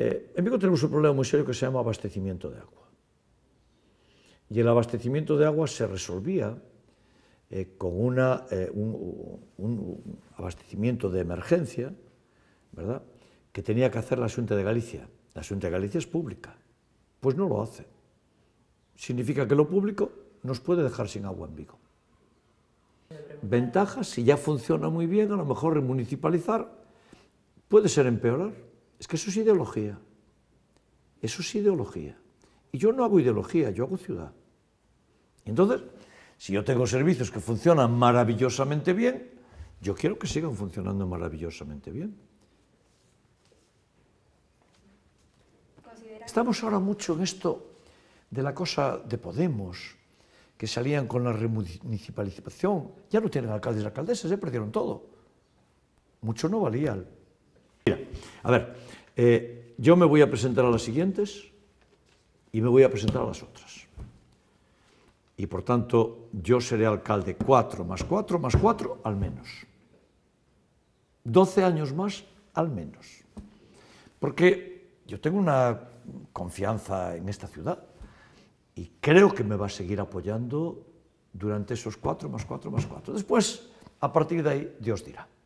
Eh, en Vigo tenemos un problema muy serio que se llama abastecimiento de agua. Y el abastecimiento de agua se resolvía eh, con eh, un, abastecimiento de emergencia, ¿verdad? Que tenía que hacer la Junta de Galicia. La Junta de Galicia es pública. Pues no lo hace. Significa que lo público nos puede dejar sin agua en Vigo. Ventaja si ya funciona muy bien, a lo mejor remunicipalizar puede ser empeorar. Es que eso es ideología. Eso es ideología. Y yo no hago ideología, yo hago ciudad. Entonces, si yo tengo servicios que funcionan maravillosamente bien, yo quiero que sigan funcionando maravillosamente bien. Estamos ahora mucho en esto de la cosa de Podemos, que salían con la remunicipalización. Ya no tienen alcaldes y alcaldesas, ya perdieron todo. Mucho no valía a ver, eh, yo me voy a presentar a las siguientes y me voy a presentar a las otras. Y por tanto, yo seré alcalde 4 más cuatro más cuatro al menos. 12 años más al menos. Porque yo tengo una confianza en esta ciudad y creo que me va a seguir apoyando durante esos cuatro más cuatro más cuatro. Después, a partir de ahí, Dios dirá.